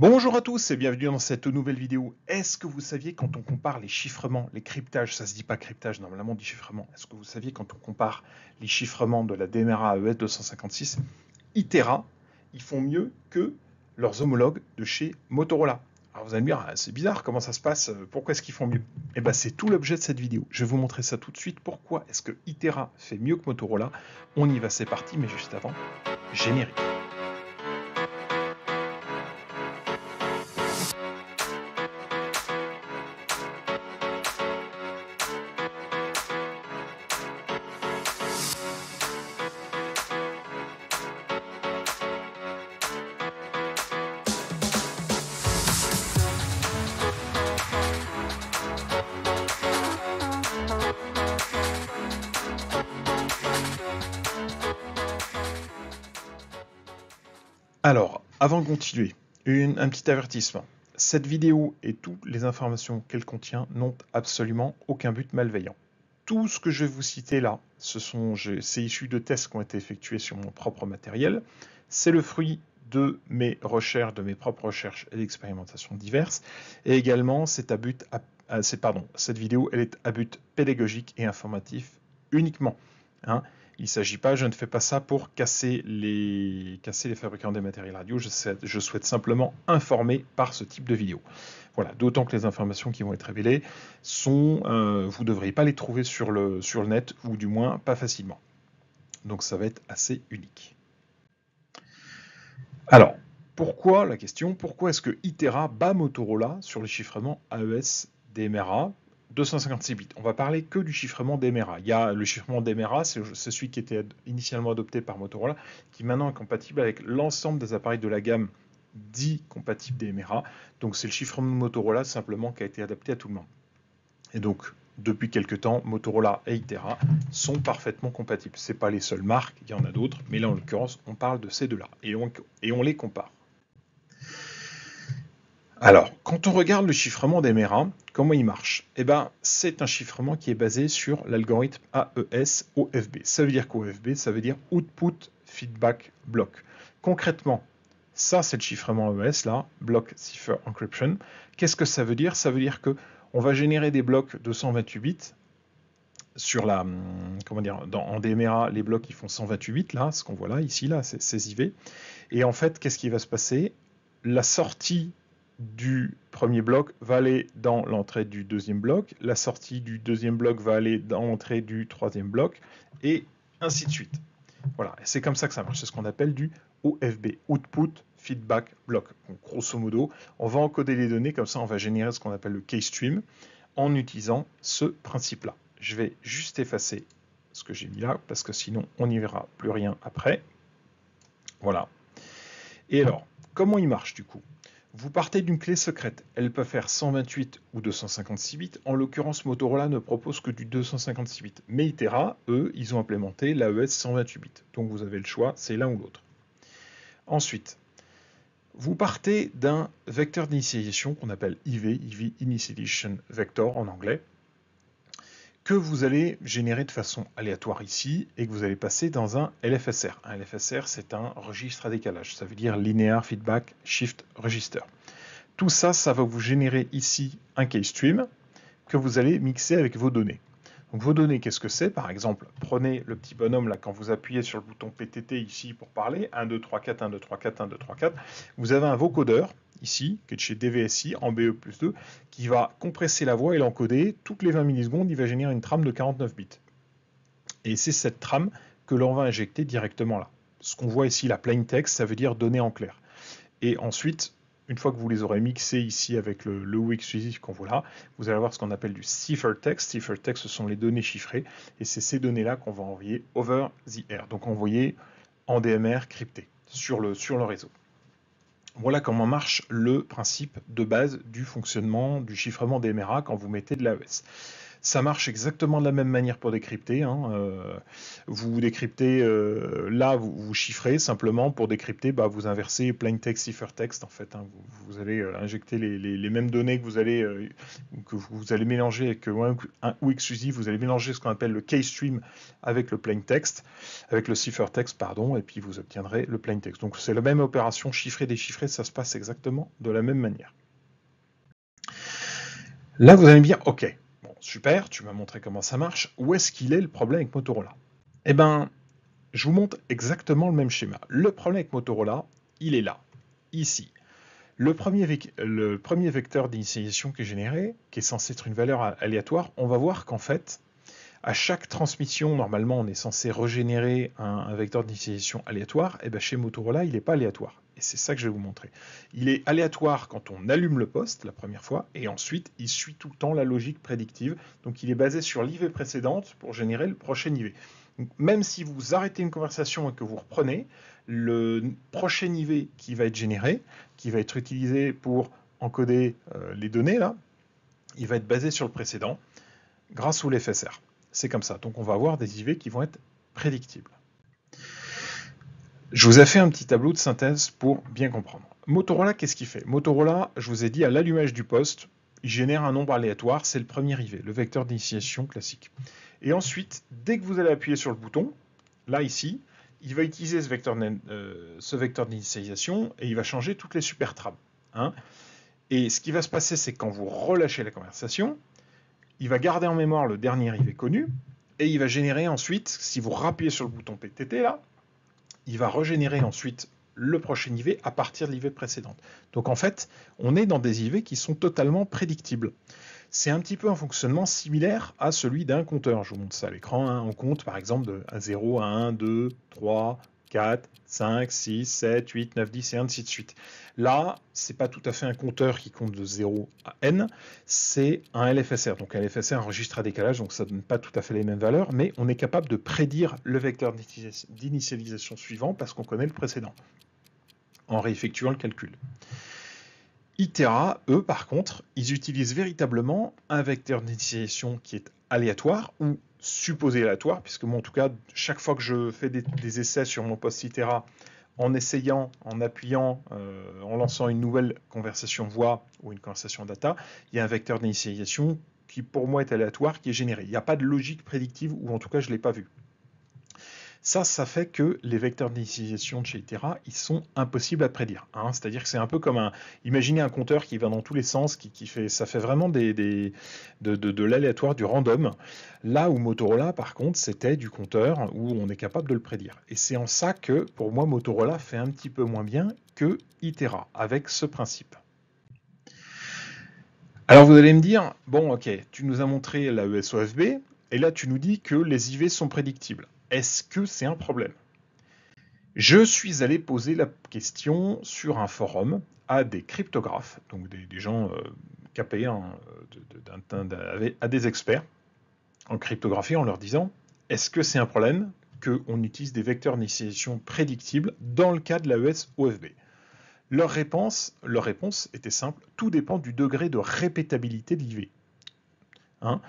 Bonjour à tous et bienvenue dans cette nouvelle vidéo. Est-ce que vous saviez quand on compare les chiffrements, les cryptages, ça se dit pas cryptage, normalement on dit chiffrement. Est-ce que vous saviez quand on compare les chiffrements de la DMRA AES 256, Itera, ils font mieux que leurs homologues de chez Motorola alors vous allez me dire, ah, c'est bizarre, comment ça se passe euh, Pourquoi est-ce qu'ils font mieux Et eh bien c'est tout l'objet de cette vidéo. Je vais vous montrer ça tout de suite. Pourquoi est-ce que Itera fait mieux que Motorola On y va, c'est parti, mais juste avant, générique. Alors, avant de continuer, un petit avertissement. Cette vidéo et toutes les informations qu'elle contient n'ont absolument aucun but malveillant. Tout ce que je vais vous citer là, ce sont, c'est issu de tests qui ont été effectués sur mon propre matériel. C'est le fruit de mes recherches, de mes propres recherches et d'expérimentations diverses. Et également, à but, pardon, cette vidéo, elle est à but pédagogique et informatif uniquement. Hein. Il ne s'agit pas, je ne fais pas ça pour casser les, fabricants des matériels radio, je, souhaite simplement informer par ce type de vidéo. Voilà, d'autant que les informations qui vont être révélées sont, euh, vous ne devriez pas les trouver sur le, sur le net, ou du moins pas facilement. Donc ça va être assez unique. Alors, pourquoi la question Pourquoi est-ce que Itera bat Motorola sur les chiffrements AES e DMRA 256 bits. On va parler que du chiffrement d'Emera. Il y a le chiffrement d'Emera, c'est celui qui était initialement adopté par Motorola, qui maintenant est compatible avec l'ensemble des appareils de la gamme dit compatible d'Emera. Donc c'est le chiffrement de Motorola simplement qui a été adapté à tout le monde. Et donc depuis quelques temps, Motorola et Itera sont parfaitement compatibles. Ce n'est pas les seules marques, il y en a d'autres, mais là en l'occurrence, on parle de ces deux-là et on les compare. Alors, quand on regarde le chiffrement des hein, comment il marche Eh ben, c'est un chiffrement qui est basé sur l'algorithme AES OFB. Ça veut dire qu'OFB, ça veut dire Output Feedback Block. Concrètement, ça, c'est le chiffrement AES là, Block Cipher Encryption. Qu'est-ce que ça veut dire Ça veut dire que on va générer des blocs de 128 bits sur la hum, comment dire en DMRA les blocs ils font 128 bits là ce qu'on voit là ici là c'est ces IV et en fait qu'est-ce qui va se passer la sortie du premier bloc va aller dans l'entrée du deuxième bloc, la sortie du deuxième bloc va aller dans l'entrée du troisième bloc, et ainsi de suite. Voilà, c'est comme ça que ça marche. C'est ce qu'on appelle du OFB, Output Feedback Block. Donc, grosso modo, on va encoder les données, comme ça on va générer ce qu'on appelle le case stream en utilisant ce principe-là. Je vais juste effacer ce que j'ai mis là, parce que sinon on n'y verra plus rien après. Voilà. Et alors, comment il marche du coup vous partez d'une clé secrète. Elle peut faire 128 ou 256 bits. En l'occurrence, Motorola ne propose que du 256 bits. Mais Itera, eux, ils ont implémenté l'AES 128 bits. Donc vous avez le choix, c'est l'un ou l'autre. Ensuite, vous partez d'un vecteur d'initialisation qu'on appelle IV, IV Initialization Vector en anglais que vous allez générer de façon aléatoire ici et que vous allez passer dans un LFSR. Un LFSR, c'est un registre à décalage. Ça veut dire Linear feedback, shift, register. Tout ça, ça va vous générer ici un case stream que vous allez mixer avec vos données. Donc vos données, qu'est-ce que c'est Par exemple, prenez le petit bonhomme là, quand vous appuyez sur le bouton PTT ici pour parler, 1, 2, 3, 4, 1, 2, 3, 4, 1, 2, 3, 4, vous avez un vocodeur ici, qui est de chez DVSI, en BE plus 2, qui va compresser la voix et l'encoder. Toutes les 20 millisecondes, il va générer une trame de 49 bits. Et c'est cette trame que l'on va injecter directement là. Ce qu'on voit ici, la plain text, ça veut dire données en clair. Et ensuite, une fois que vous les aurez mixés ici avec le, Wix qu'on voit là, vous allez avoir ce qu'on appelle du ciphertext. text. ce sont les données chiffrées, et c'est ces données-là qu'on va envoyer over the air, donc envoyer en DMR crypté sur le, sur le réseau. Voilà comment marche le principe de base du fonctionnement du chiffrement DMRA quand vous mettez de l'AES. Ça marche exactement de la même manière pour décrypter. Hein, euh, vous décryptez, euh, là, vous, chiffrez simplement pour décrypter, bah, vous inversez plain text, er en fait. Hein. Vous, allez euh, injecter les, mêmes données que vous allez, que vous allez mélanger avec ou exclusif, vous allez mélanger ce qu'on appelle le case stream avec le plain text, avec le ciphertext, pardon, et puis vous obtiendrez le plain text. Donc c'est la même opération chiffrer, déchiffrer, ça se passe exactement de la même manière. Là, vous allez me dire, OK, super, tu m'as montré comment ça marche, où est-ce qu'il est le problème avec Motorola Eh ben, je vous montre exactement le même schéma. Le problème avec Motorola, il est là, ici. Le premier, le premier vecteur d'initialisation qui est généré, qui est censé être une valeur aléatoire, on va voir qu'en fait, à chaque transmission, normalement, on est censé régénérer un, vecteur d'initialisation aléatoire. Et eh bien chez Motorola, il n'est pas aléatoire. Et c'est ça que je vais vous montrer. Il est aléatoire quand on allume le poste la première fois, et ensuite, il suit tout le temps la logique prédictive. Donc, il est basé sur l'IV précédente pour générer le prochain IV. même si vous arrêtez une conversation et que vous reprenez, le prochain IV qui va être généré, qui va être utilisé pour encoder euh, les données, là, il va être basé sur le précédent grâce au l'FSR c'est comme ça. Donc on va avoir des IV qui vont être prédictibles. Je vous ai fait un petit tableau de synthèse pour bien comprendre. Motorola, qu'est-ce qu'il fait Motorola, je vous ai dit à l'allumage du poste, il génère un nombre aléatoire, c'est le premier IV, le vecteur d'initiation classique. Et ensuite, dès que vous allez appuyer sur le bouton, là ici, il va utiliser ce vecteur, euh, d'initialisation et il va changer toutes les super trames. Hein. Et ce qui va se passer, c'est quand vous relâchez la conversation, il va garder en mémoire le dernier IV connu, et il va générer ensuite, si vous rappuyez sur le bouton PTT là, il va régénérer ensuite le prochain IV à partir de l'IV précédente. Donc en fait, on est dans des IV qui sont totalement prédictibles. C'est un petit peu un fonctionnement similaire à celui d'un compteur. Je vous montre ça à l'écran. Hein. On compte par exemple de 0 à 1, 2, 3, 4, 5, 6, 7, 8, 9, 10 et ainsi de suite. Là, n'est pas tout à fait un compteur qui compte de 0 à n, c'est un LFSR. Donc un LFSR enregistre à décalage, donc ça donne pas tout à fait les mêmes valeurs, mais on est capable de prédire le vecteur d'initialisation suivant parce qu'on connaît le précédent en réeffectuant le calcul. Itera, eux, par contre, ils utilisent véritablement un vecteur d'initialisation qui est aléatoire, ou supposé aléatoire, puisque moi, en tout cas, chaque fois que je fais des, essais sur mon post Citera, en essayant, en appuyant, euh, en lançant une nouvelle conversation voix ou une conversation data, il y a un vecteur d'initialisation qui, pour moi, est aléatoire, qui est généré. Il n'y a pas de logique prédictive, ou en tout cas, je ne l'ai pas vu. Ça, ça fait que les vecteurs d'initialisation de chez Itera, ils sont impossibles à prédire. Hein. C'est-à-dire que c'est un peu comme un. Imaginez un compteur qui va dans tous les sens, qui, fait, ça fait vraiment de, de l'aléatoire, du random. Là où Motorola, par contre, c'était du compteur où on est capable de le prédire. Et c'est en ça que, pour moi, Motorola fait un petit peu moins bien que Itera, avec ce principe. Alors vous allez me dire, bon ok, tu nous as montré la ESOFB, et là tu nous dis que les IV sont prédictibles. Est-ce que c'est un problème Je suis allé poser la question sur un forum à des cryptographes, donc des, gens euh, capés euh, à des experts en cryptographie en leur disant est-ce que c'est un problème qu'on utilise des vecteurs d'initialisation prédictibles dans le cas de l'AES OFB leur réponse, leur réponse était simple tout dépend du degré de répétabilité de l'IV. Hein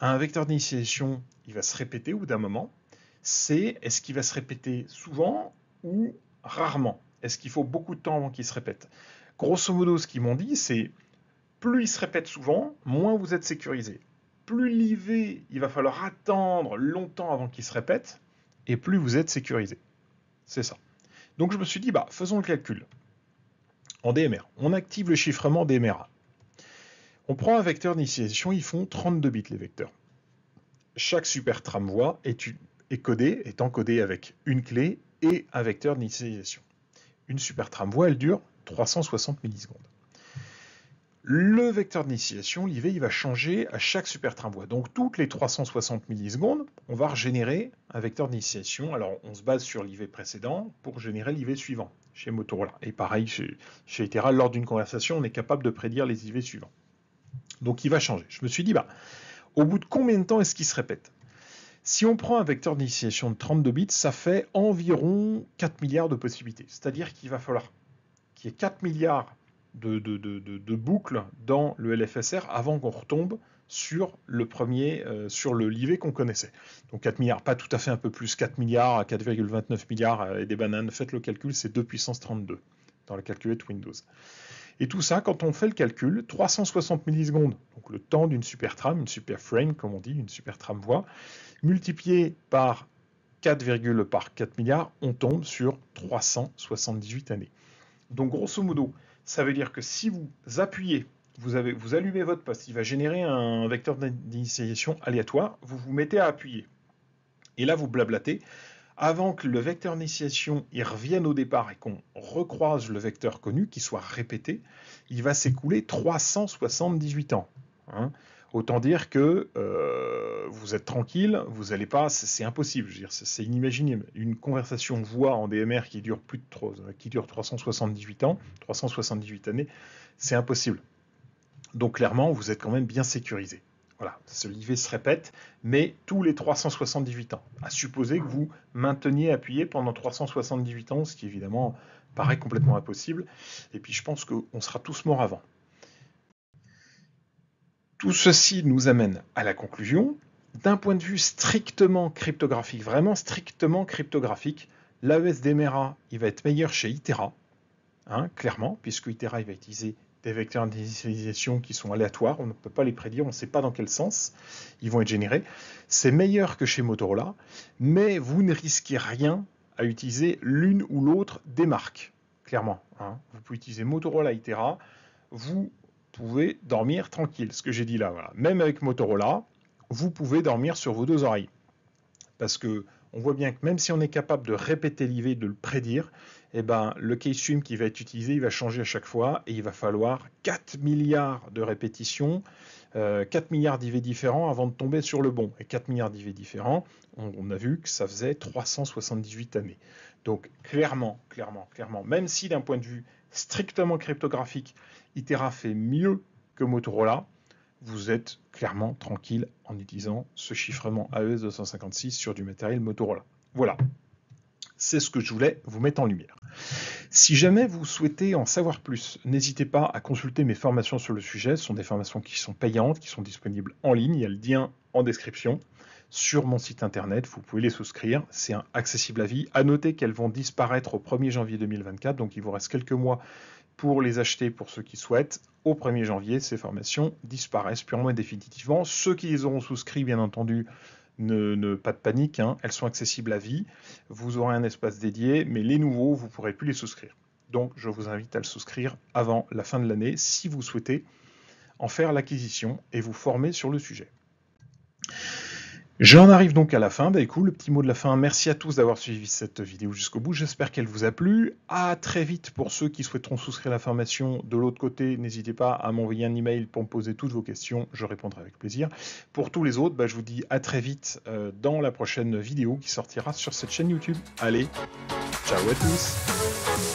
un vecteur d'initiation il va se répéter au bout d'un moment c'est est-ce qu'il va se répéter souvent ou rarement Est-ce qu'il faut beaucoup de temps avant qu'il se répète Grosso modo, ce qu'ils m'ont dit, c'est plus il se répète souvent, moins vous êtes sécurisé. Plus l'IV, il va falloir attendre longtemps avant qu'il se répète, et plus vous êtes sécurisé. C'est ça. Donc je me suis dit, bah, faisons le calcul. En DMR, on active le chiffrement DMRA. On prend un vecteur d'initialisation, ils font 32 bits les vecteurs. Chaque super tramway est une est codé, est encodé avec une clé et un vecteur d'initialisation. Une super tramvoie elle dure 360 millisecondes. Le vecteur d'initialisation, l'IV, il va changer à chaque super tramvoie. Donc toutes les 360 millisecondes, on va régénérer un vecteur d'initialisation. Alors on se base sur l'IV précédent pour générer l'IV suivant chez Motorola. Et pareil chez, chez lors d'une conversation, on est capable de prédire les IV suivants. Donc il va changer. Je me suis dit, bah, au bout de combien de temps est-ce qu'il se répète si on prend un vecteur d'initiation de 32 bits, ça fait environ 4 milliards de possibilités. C'est-à-dire qu'il va falloir qu'il y ait 4 milliards de, boucles dans le LFSR avant qu'on retombe sur le premier, euh, sur le qu'on connaissait. Donc 4 milliards, pas tout à fait un peu plus, 4 milliards, 4,29 milliards euh, et des bananes, faites le calcul, c'est 2 puissance 32 dans la calculette Windows. Et tout ça, quand on fait le calcul, 360 millisecondes, donc le temps d'une super trame, une super frame, comme on dit, une super trame voie, multiplié par 4, par 4 milliards, on tombe sur 378 années. Donc grosso modo, ça veut dire que si vous appuyez, vous, avez, vous allumez votre poste, il va générer un vecteur d'initiation aléatoire, vous vous mettez à appuyer. Et là, vous blablatez. Avant que le vecteur d'initiation revienne au départ et qu'on recroise le vecteur connu, qui soit répété, il va s'écouler 378 ans. Hein. Autant dire que euh, vous êtes tranquille, vous n'allez pas, c'est impossible, c'est inimaginable. Une conversation voix en DMR qui dure plus de 3, euh, qui dure 378 ans, 378 années, c'est impossible. Donc clairement, vous êtes quand même bien sécurisé. Voilà, ce livret se répète, mais tous les 378 ans, à supposer que vous mainteniez appuyé pendant 378 ans, ce qui évidemment paraît complètement impossible. Et puis je pense qu'on sera tous morts avant. Tout ceci nous amène à la conclusion, d'un point de vue strictement cryptographique, vraiment strictement cryptographique, laes d'Emera il va être meilleur chez Itera, hein, clairement, puisque Itera, il va utiliser des vecteurs d'initialisation qui sont aléatoires, on ne peut pas les prédire, on ne sait pas dans quel sens ils vont être générés. C'est meilleur que chez Motorola, mais vous ne risquez rien à utiliser l'une ou l'autre des marques, clairement. Hein. Vous pouvez utiliser Motorola Itera, vous pouvez dormir tranquille. Ce que j'ai dit là, voilà. même avec Motorola, vous pouvez dormir sur vos deux oreilles. Parce que on voit bien que même si on est capable de répéter l'IV, de le prédire, eh ben, le case stream qui va être utilisé, il va changer à chaque fois et il va falloir 4 milliards de répétitions, 4 euh, milliards d'IV différents avant de tomber sur le bon. Et 4 milliards d'IV différents, on, a vu que ça faisait 378 années. Donc clairement, clairement, clairement, même si d'un point de vue strictement cryptographique, Itera fait mieux que Motorola, vous êtes clairement tranquille en utilisant ce chiffrement AES e 256 sur du matériel Motorola. Voilà, c'est ce que je voulais vous mettre en lumière. Si jamais vous souhaitez en savoir plus, n'hésitez pas à consulter mes formations sur le sujet. Ce sont des formations qui sont payantes, qui sont disponibles en ligne. Il y a le lien en description sur mon site internet. Vous pouvez les souscrire. C'est accessible à vie. À noter qu'elles vont disparaître au 1er janvier 2024. Donc il vous reste quelques mois pour les acheter pour ceux qui souhaitent. Au 1er janvier, ces formations disparaissent purement et définitivement. Ceux qui les auront souscrits, bien entendu, ne, pas de panique, hein, elles sont accessibles à vie. Vous aurez un espace dédié, mais les nouveaux, vous ne pourrez plus les souscrire. Donc, je vous invite à le souscrire avant la fin de l'année si vous souhaitez en faire l'acquisition et vous former sur le sujet. J'en arrive donc à la fin. Bah écoute, le petit mot de la fin. Merci à tous d'avoir suivi cette vidéo jusqu'au bout. J'espère qu'elle vous a plu. À très vite pour ceux qui souhaiteront souscrire à la formation. De l'autre côté, n'hésitez pas à m'envoyer un email pour me poser toutes vos questions. Je répondrai avec plaisir. Pour tous les autres, bah, je vous dis à très vite euh, dans la prochaine vidéo qui sortira sur cette chaîne YouTube. Allez, ciao à tous.